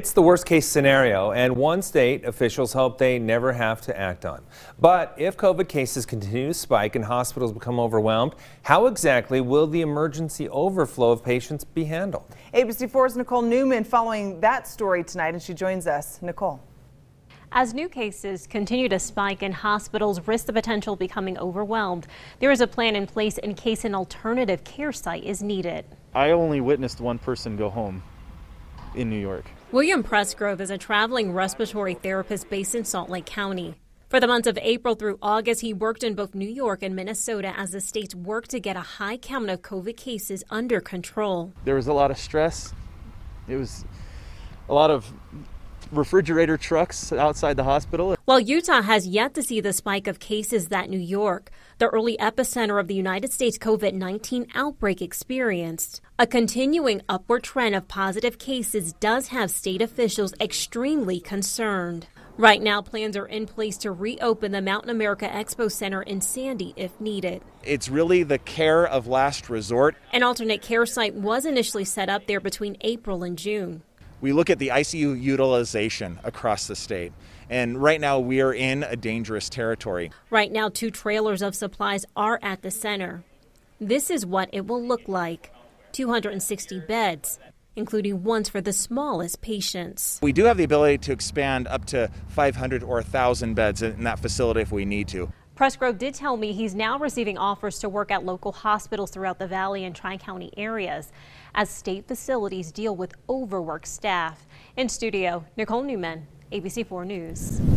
It's the worst case scenario, and one state officials hope they never have to act on. But if COVID cases continue to spike and hospitals become overwhelmed, how exactly will the emergency overflow of patients be handled? ABC4's Nicole Newman following that story tonight, and she joins us. Nicole. As new cases continue to spike and hospitals risk the potential becoming overwhelmed, there is a plan in place in case an alternative care site is needed. I only witnessed one person go home in New York. William Pressgrove is a traveling respiratory therapist based in Salt Lake County. For the months of April through August, he worked in both New York and Minnesota as the states worked to get a high count of COVID cases under control. There was a lot of stress. It was a lot of refrigerator trucks outside the hospital. While Utah has yet to see the spike of cases that New York, the early epicenter of the United States COVID 19 outbreak, experienced, a continuing upward trend of positive cases does have state officials extremely concerned. Right now, plans are in place to reopen the Mountain America Expo Center in Sandy if needed. It's really the care of last resort. An alternate care site was initially set up there between April and June we look at the ICU utilization across the state. And right now, we are in a dangerous territory. Right now, two trailers of supplies are at the center. This is what it will look like 260 beds, including ones for the smallest patients. We do have the ability to expand up to 500 or 1,000 beds in that facility if we need to. Presgrove did tell me he's now receiving offers to work at local hospitals throughout the valley and tri-county areas as state facilities deal with overworked staff. In studio, Nicole Newman, ABC4 News.